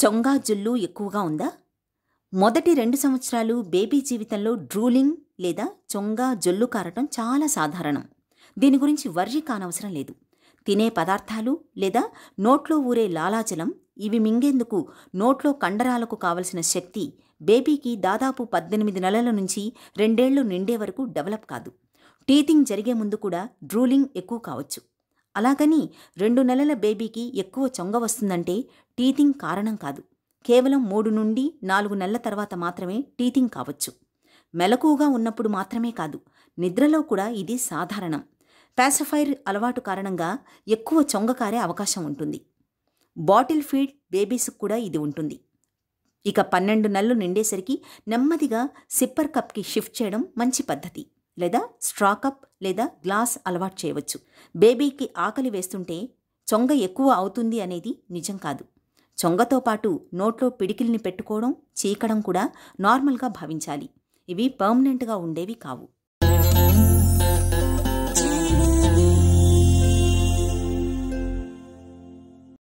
చొంగా జుల్లు ఎక్కువగా ఉందా మొదటి రెండు సంవత్సరాలు బేబీ జీవితంలో డ్రూలింగ్ లేదా చొంగా జొల్లు కారటం చాలా సాధారణం దీని గురించి వర్రి కానవసరం లేదు తినే పదార్థాలు లేదా నోట్లో ఊరే లాలాజలం ఇవి మింగేందుకు నోట్లో కండరాలకు కావలసిన శక్తి బేబీకి దాదాపు పద్దెనిమిది నెలల నుంచి రెండేళ్లు నిండే వరకు డెవలప్ కాదు టీతింగ్ జరిగే ముందు కూడా డ్రూలింగ్ ఎక్కువ కావచ్చు అలాగని రెండు నెలల బేబీకి ఎక్కువ చొంగ వస్తుందంటే టీథింగ్ కారణం కాదు కేవలం మూడు నుండి నాలుగు నెలల తర్వాత మాత్రమే టీథింగ్ కావచ్చు మెలకువగా ఉన్నప్పుడు మాత్రమే కాదు నిద్రలో కూడా ఇది సాధారణం ప్యాసిఫైర్ అలవాటు కారణంగా ఎక్కువ చొంగ కారే అవకాశం ఉంటుంది బాటిల్ ఫీడ్ బేబీస్కి కూడా ఇది ఉంటుంది ఇక పన్నెండు నెలలు నిండేసరికి నెమ్మదిగా సిప్పర్ కప్కి షిఫ్ట్ చేయడం మంచి పద్ధతి లేదా స్ట్రాకప్ లేదా గ్లాస్ అలవాటు చేయవచ్చు బేబీకి ఆకలి వేస్తుంటే చొంగ ఎక్కువ అవుతుంది అనేది నిజం కాదు చొంగతో పాటు నోట్లో పిడికిల్ని పెట్టుకోవడం చీకడం కూడా నార్మల్గా భావించాలి ఇవి పర్మనెంట్గా ఉండేవి కావు